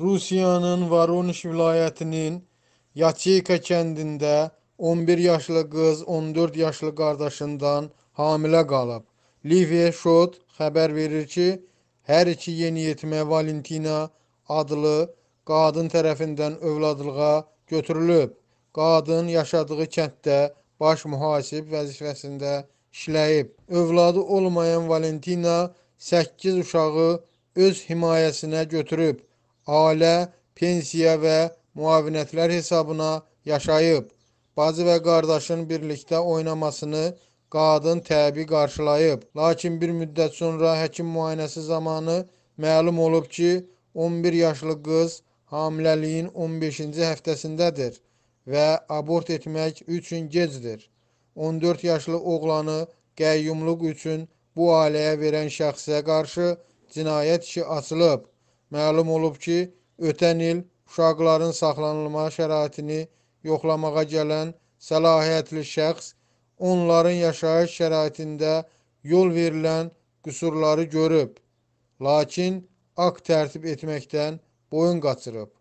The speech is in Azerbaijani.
Rusiyanın Voronezh vilayətinin Yaçeyka kəndində 11 yaşlı qız 14 yaşlı qardaşından hamilə qalıb. Liviya Şot xəbər verir ki, hər iki yeniyetmə Valentina adlı qadın tərəfindən övladlığa götürülüb. Qadın yaşadığı kənddə baş mühasib vəzifəsində işləyib. Övladı olmayan Valentina 8 uşağı öz himayəsinə götürüb ailə, pensiya və müavinətlər hesabına yaşayıb. Bacı və qardaşın birlikdə oynamasını qadın təbii qarşılayıb. Lakin bir müddət sonra həkim müayinəsi zamanı məlum olub ki, 11 yaşlı qız hamiləliyin 15-ci həftəsindədir və abort etmək üçün gecdir. 14 yaşlı oğlanı qəyyumluq üçün bu ailəyə verən şəxsə qarşı cinayət işi açılıb. Məlum olub ki, ötən il uşaqların saxlanılma şəraitini yoxlamağa gələn səlahiyyətli şəxs onların yaşayış şəraitində yol verilən qüsurları görüb, lakin akt tərtib etməkdən boyun qaçırıb.